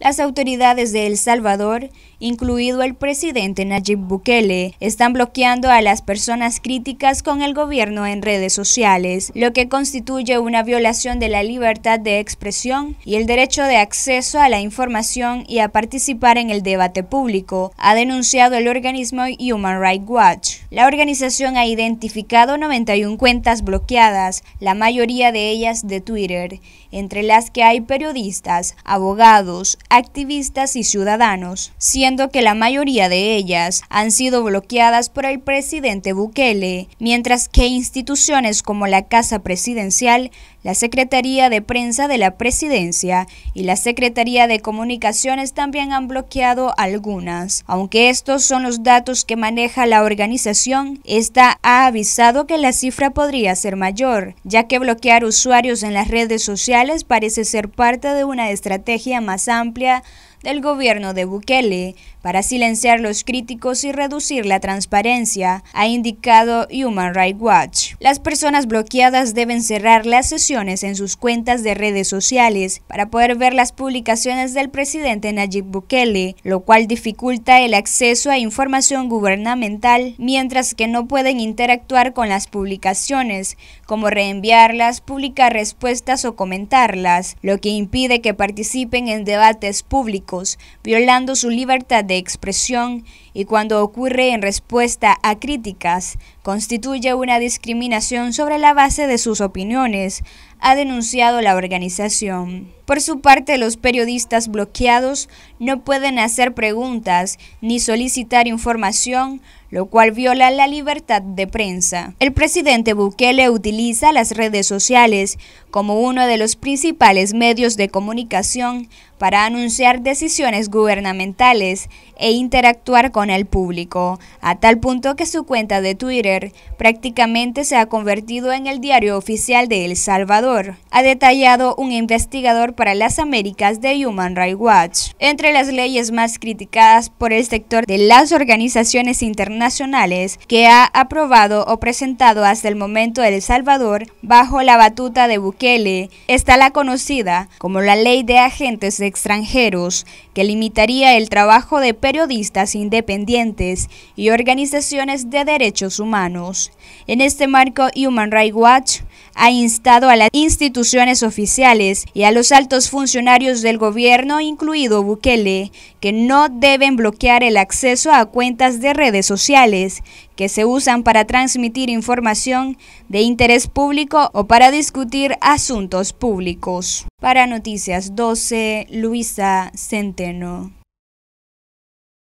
Las autoridades de El Salvador, incluido el presidente Nayib Bukele, están bloqueando a las personas críticas con el gobierno en redes sociales, lo que constituye una violación de la libertad de expresión y el derecho de acceso a la información y a participar en el debate público, ha denunciado el organismo Human Rights Watch. La organización ha identificado 91 cuentas bloqueadas, la mayoría de ellas de Twitter, entre las que hay periodistas, abogados, activistas y ciudadanos, siendo que la mayoría de ellas han sido bloqueadas por el presidente Bukele, mientras que instituciones como la Casa Presidencial, la Secretaría de Prensa de la Presidencia y la Secretaría de Comunicaciones también han bloqueado algunas, aunque estos son los datos que maneja la organización esta ha avisado que la cifra podría ser mayor, ya que bloquear usuarios en las redes sociales parece ser parte de una estrategia más amplia del gobierno de Bukele para silenciar los críticos y reducir la transparencia, ha indicado Human Rights Watch. Las personas bloqueadas deben cerrar las sesiones en sus cuentas de redes sociales para poder ver las publicaciones del presidente Nayib Bukele, lo cual dificulta el acceso a información gubernamental, mientras que no pueden interactuar con las publicaciones, como reenviarlas, publicar respuestas o comentarlas, lo que impide que participen en debates públicos violando su libertad de expresión y cuando ocurre en respuesta a críticas, constituye una discriminación sobre la base de sus opiniones, ha denunciado la organización. Por su parte, los periodistas bloqueados no pueden hacer preguntas ni solicitar información lo cual viola la libertad de prensa. El presidente Bukele utiliza las redes sociales como uno de los principales medios de comunicación para anunciar decisiones gubernamentales e interactuar con el público, a tal punto que su cuenta de Twitter prácticamente se ha convertido en el diario oficial de El Salvador ha detallado un investigador para las Américas de Human Rights Watch. Entre las leyes más criticadas por el sector de las organizaciones internacionales que ha aprobado o presentado hasta el momento El Salvador bajo la batuta de Bukele está la conocida como la Ley de Agentes Extranjeros, que limitaría el trabajo de periodistas independientes y organizaciones de derechos humanos. En este marco, Human Rights Watch ha instado a la institución oficiales y a los altos funcionarios del gobierno, incluido Bukele, que no deben bloquear el acceso a cuentas de redes sociales que se usan para transmitir información de interés público o para discutir asuntos públicos. Para Noticias 12, Luisa Centeno.